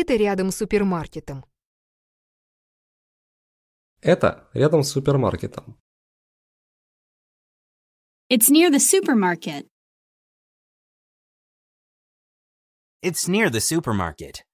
Это рядом с супермаркетом. Это рядом с супермаркетом. It's near the supermarket. It's near the supermarket.